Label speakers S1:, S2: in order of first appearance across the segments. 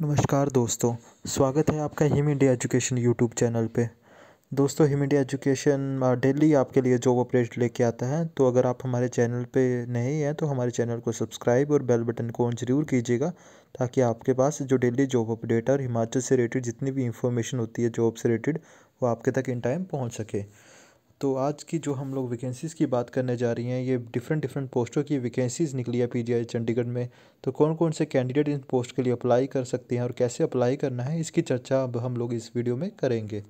S1: नमस्कार दोस्तों स्वागत है आपका Him India education YouTube channel पे दोस्तों हिम इंडिया एजुकेशन डेली आपके लिए जॉब अपडेट लेके आता है तो अगर आप हमारे चैनल पे नहीं हैं तो हमारे चैनल को सब्सक्राइब और बेल बटन को ऑन जरूर कीजिएगा ताकि आपके पास जो डेली जॉब अपडेट और हिमाचल से रिलेटेड जितनी भी इंफॉर्मेशन होती है जॉब से रिलेटेड वो आपके तक इन टाइम पहुँच सके तो आज की जो हम लोग वैकेंसीज़ की बात करने जा रही हैं ये डिफरेंट डिफरेंट पोस्टों की वैकेंसीज़ निकली है पीजीआई चंडीगढ़ में तो कौन कौन से कैंडिडेट इन पोस्ट के लिए अप्लाई कर सकते हैं और कैसे अप्लाई करना है इसकी चर्चा अब हम लोग इस वीडियो में करेंगे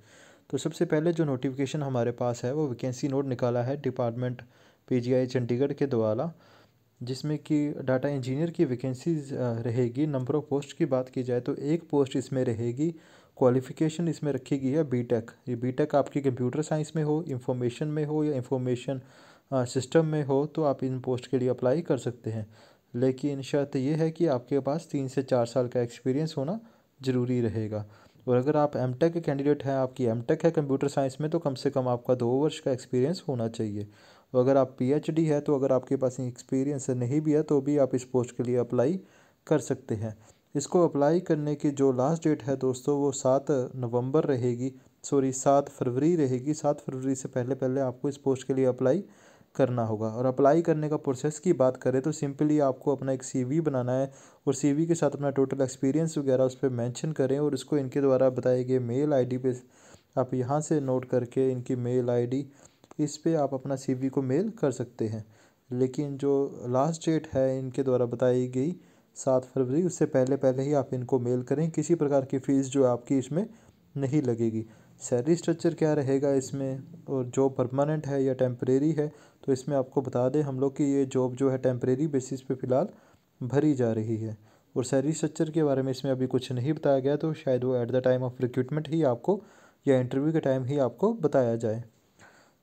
S1: तो सबसे पहले जो नोटिफिकेशन हमारे पास है वो वैकेंसी नोट निकाला है डिपार्टमेंट पी चंडीगढ़ के द्वारा जिसमें कि डाटा इंजीनियर की वैकेंसीज रहेगी नंबर ऑफ़ पोस्ट की बात की जाए तो एक पोस्ट इसमें रहेगी क्वालिफ़िकेशन इसमें रखी गई है बी टेक ये बी टेक आपकी कंप्यूटर साइंस में हो इंफॉर्मेशन में हो या इंफॉर्मेशन सिस्टम में हो तो आप इन पोस्ट के लिए अप्लाई कर सकते हैं लेकिन शर्त ये है कि आपके पास तीन से चार साल का एक्सपीरियंस होना ज़रूरी रहेगा और अगर आप एम टेक के कैंडिडेट हैं आपकी एम टेक है कंप्यूटर साइंस में तो कम से कम आपका दो वर्ष का एक्सपीरियंस होना चाहिए और अगर आप डी है तो अगर आपके पास एक्सपीरियंस नहीं भी है तो भी आप इस पोस्ट के लिए अप्लाई कर सकते हैं इसको अप्लाई करने की जो लास्ट डेट है दोस्तों वो सात नवंबर रहेगी सॉरी सात फरवरी रहेगी सात फरवरी से पहले पहले आपको इस पोस्ट के लिए अप्लाई करना होगा और अप्लाई करने का प्रोसेस की बात करें तो सिंपली आपको अपना एक सीवी बनाना है और सीवी के साथ अपना टोटल एक्सपीरियंस वगैरह उस पर मैंशन करें और इसको इनके द्वारा बताए गए मेल आई पे आप यहाँ से नोट करके इनकी मेल आई इस पर आप अपना सी को मेल कर सकते हैं लेकिन जो लास्ट डेट है इनके द्वारा बताई गई सात फरवरी उससे पहले पहले ही आप इनको मेल करें किसी प्रकार की फ़ीस जो आपकी इसमें नहीं लगेगी सैलरी स्ट्रक्चर क्या रहेगा इसमें और जॉब परमानेंट है या टेम्परेरी है तो इसमें आपको बता दें हम लोग की ये जॉब जो है टेम्परेरी बेसिस पे फ़िलहाल भरी जा रही है और सैलरी स्ट्रक्चर के बारे में इसमें अभी कुछ नहीं बताया गया तो शायद वो at the time of recruitment ही आपको या इंटरव्यू के टाइम ही आपको बताया जाए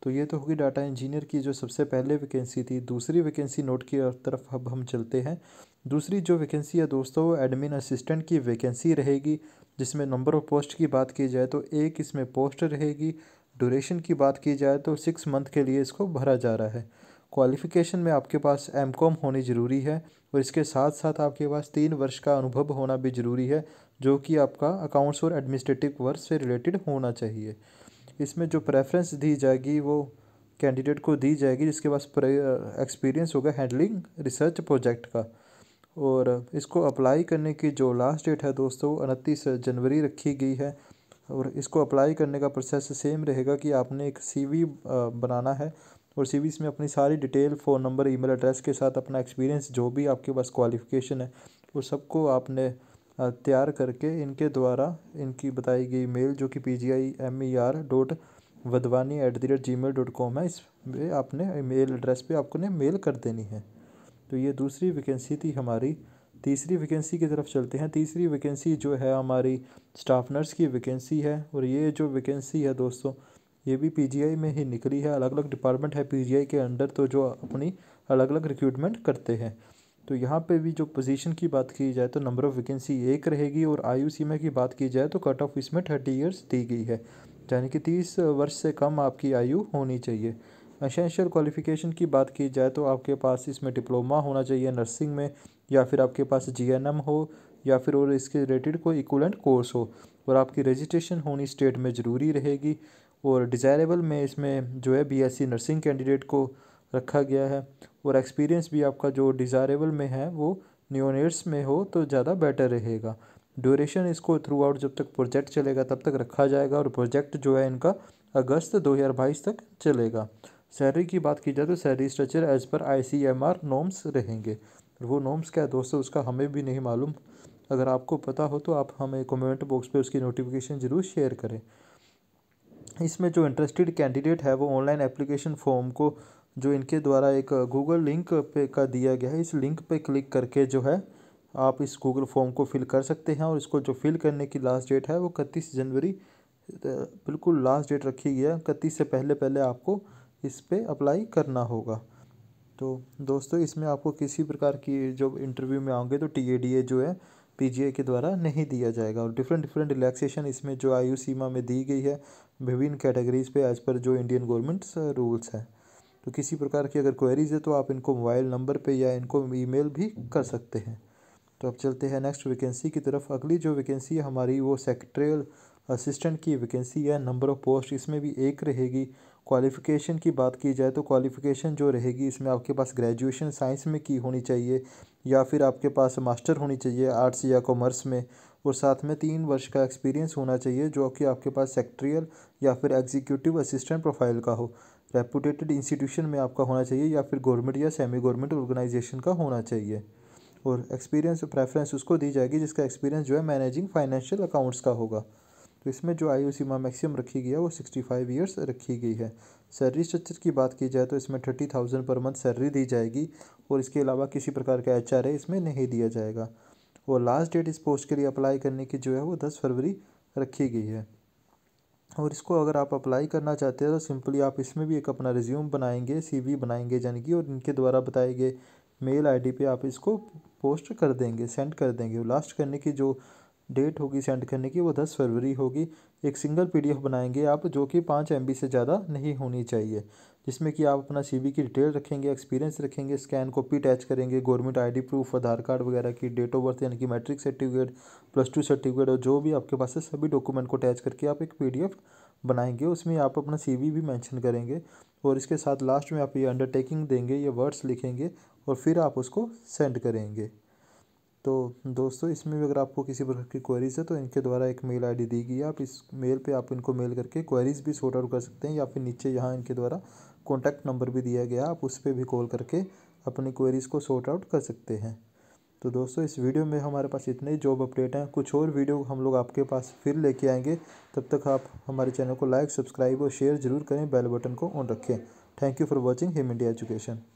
S1: तो ये तो होगी डाटा इंजीनियर की जो सबसे पहले वैकेंसी थी दूसरी वैकेंसी नोट की तरफ अब हम चलते हैं दूसरी जो वैकेंसी है दोस्तों वो एडमिन असिस्टेंट की वैकेंसी रहेगी जिसमें नंबर ऑफ पोस्ट की बात की जाए तो एक इसमें पोस्ट रहेगी ड्यूरेशन की बात की जाए तो सिक्स मंथ के लिए इसको भरा जा रहा है क्वालिफ़िकेशन में आपके पास एम कॉम होनी ज़रूरी है और इसके साथ साथ आपके पास तीन वर्ष का अनुभव होना भी ज़रूरी है जो कि आपका अकाउंट्स और एडमिनिस्ट्रेटिव वर्क से रिलेटेड होना चाहिए इसमें जो प्रेफरेंस दी जाएगी वो कैंडिडेट को दी जाएगी जिसके पास एक्सपीरियंस होगा हैंडलिंग रिसर्च प्रोजेक्ट का और इसको अप्लाई करने की जो लास्ट डेट है दोस्तों उनतीस जनवरी रखी गई है और इसको अप्लाई करने का प्रोसेस सेम रहेगा कि आपने एक सीवी बनाना है और सी में अपनी सारी detail phone number email address के साथ अपना एक्सपीरियंस जो भी आपके पास क्वालिफिकेशन है वो सबको आपने तैयार करके इनके द्वारा इनकी बताई गई मेल जो कि P G I M E R dot Wadhwani at the rate gmail dot com है इस पर आपने मेल एड्रेस पे आपको ने मेल कर देनी है तो ये दूसरी वैकेंसी थी हमारी तीसरी वैकेंसी की तरफ चलते हैं तीसरी वैकेंसी जो है हमारी स्टाफ नर्स की वैकेंसी है और ये जो वैकेंसी है दोस्तों ये भी पीजीआई में ही निकली है अलग अलग डिपार्टमेंट है पीजीआई के अंडर तो जो अपनी अलग अलग रिक्रूटमेंट करते हैं तो यहाँ पे भी जो पोजीशन की बात की जाए तो नंबर ऑफ़ वैकेंसी एक रहेगी और आयु सीमा की बात की जाए तो कट ऑफ इसमें थर्टी ईयर्स दी गई है यानी कि तीस वर्ष से कम आपकी आयु होनी चाहिए एसेंशियल क्वालिफ़िकेशन की बात की जाए तो आपके पास इसमें डिप्लोमा होना चाहिए नर्सिंग में या फिर आपके पास जी हो या फिर और इसके रिलेटेड कोई इक्वलेंट कोर्स हो और आपकी रजिस्ट्रेशन होनी स्टेट में ज़रूरी रहेगी और डिज़ायरेबल में इसमें जो है बी नर्सिंग कैंडिडेट को रखा गया है और एक्सपीरियंस भी आपका जो डिज़ायरेबल में है वो न्योनेट्स में हो तो ज़्यादा बेटर रहेगा ड्यूरेशन इसको थ्रू आउट जब तक प्रोजेक्ट चलेगा तब तक रखा जाएगा और प्रोजेक्ट जो है इनका अगस्त 2022 तक चलेगा सैलरी की बात की जाए तो salary structure as per I C M R norms रहेंगे वो नॉम्स क्या है दोस्तों उसका हमें भी नहीं मालूम अगर आपको पता हो तो आप हमें कमेंट बॉक्स पे उसकी नोटिफिकेशन ज़रूर शेयर करें इसमें जो इंटरेस्टेड कैंडिडेट है वो ऑनलाइन एप्लीकेशन फॉर्म को जो इनके द्वारा एक गूगल लिंक पे का दिया गया है इस लिंक पे क्लिक करके जो है आप इस गूगल फॉर्म को फिल कर सकते हैं और इसको जो फिल करने की लास्ट डेट है वो इकतीस जनवरी बिल्कुल लास्ट डेट रखी गई है इकतीस से पहले पहले आपको इस पर अप्लाई करना होगा तो दोस्तों इसमें आपको किसी प्रकार की जो इंटरव्यू में आओगे तो टी जो है पी के द्वारा नहीं दिया जाएगा और डिफरेंट डिफरेंट रिलैक्सेशन इसमें जो आयु सीमा में दी गई है विभिन्न कैटेगरीज पे एज पर जो इंडियन गवर्नमेंट्स रूल्स हैं तो किसी प्रकार की अगर क्वेरीज है तो आप इनको मोबाइल नंबर पे या इनको ईमेल भी कर सकते हैं तो अब चलते हैं नेक्स्ट वैकेंसी की तरफ अगली जो वैकेंसी है हमारी वो सेक्रेटरियल असिस्टेंट की वैकेंसी है नंबर ऑफ़ पोस्ट इसमें भी एक रहेगी क्वालिफ़िकेशन की बात की जाए तो क्वालिफ़िकेशन जो रहेगी इसमें आपके पास ग्रेजुएशन साइंस में की होनी चाहिए या फिर आपके पास मास्टर होनी चाहिए आर्ट्स या कॉमर्स में और साथ में तीन वर्ष का एक्सपीरियंस होना चाहिए जो कि आपके पास सेक्ट्रियल या फिर एग्जीक्यूटिव असिस्टेंट प्रोफाइल का हो रेपूटेटेड इंस्टीट्यूशन में आपका होना चाहिए या फिर गवर्नमेंट या सेमी गवर्नमेंट ऑर्गेनाइजेशन का होना चाहिए और एक्सपीरियंस प्रेफरेंस उसको दी जाएगी जिसका एक्सपीरियंस जो है मैनेजिंग फाइनेंशियल अकाउंट्स का होगा तो इसमें जो आयु सीमा मैक्सिमम रखी गई है वो सिक्सटी फाइव ईयर्स रखी गई है सैलरी स्ट्रक्चर की बात की जाए तो इसमें thirty thousand per month salary दी जाएगी और इसके अलावा किसी प्रकार का एच आर इसमें नहीं दिया जाएगा और लास्ट डेट इस पोस्ट के लिए अप्लाई करने की जो है वो दस फरवरी रखी गई है और इसको अगर आप अप्लाई करना चाहते हैं तो सिंपली आप इसमें भी एक अपना रिज्यूम बनाएंगे सीवी बनाएंगे यानी कि और इनके द्वारा बताए गए मेल आईडी पे आप इसको पोस्ट कर देंगे सेंड कर देंगे लास्ट करने की जो डेट होगी सेंड करने की वो दस फरवरी होगी एक सिंगल पीडीएफ बनाएंगे आप जो कि पाँच एमबी से ज़्यादा नहीं होनी चाहिए जिसमें कि आप अपना सीवी की डिटेल रखेंगे एक्सपीरियंस रखेंगे स्कैन कॉपी अटैच करेंगे government ID proof Aadhaar card वगैरह की डेट ऑफ बर्थ यानी कि matric certificate plus two certificate और जो भी आपके पास है सभी डॉक्यूमेंट को अटैच करके आप एक पी बनाएंगे उसमें आप अपना सी भी मैंशन करेंगे और इसके साथ लास्ट में आप ये अंडरटेकिंग देंगे ये वर्ड्स लिखेंगे और फिर आप उसको सेंड करेंगे तो दोस्तों इसमें भी अगर आपको किसी प्रकार की क्वेरीज है तो इनके द्वारा एक मेल आईडी दी गई है आप इस मेल पे आप इनको मेल करके क्वेरीज भी सॉर्ट आउट कर सकते हैं या फिर नीचे यहाँ इनके द्वारा कॉन्टैक्ट नंबर भी दिया गया आप उस पर भी कॉल करके अपनी क्वेरीज़ को सॉर्ट आउट कर सकते हैं तो दोस्तों इस वीडियो में हमारे पास इतने ही जॉब अपडेट हैं कुछ और वीडियो हम लोग आपके पास फिर लेके आएंगे तब तक आप हमारे चैनल को लाइक सब्सक्राइब और शेयर जरूर करें बेल बटन को ऑन रखें thank you for watching Him India education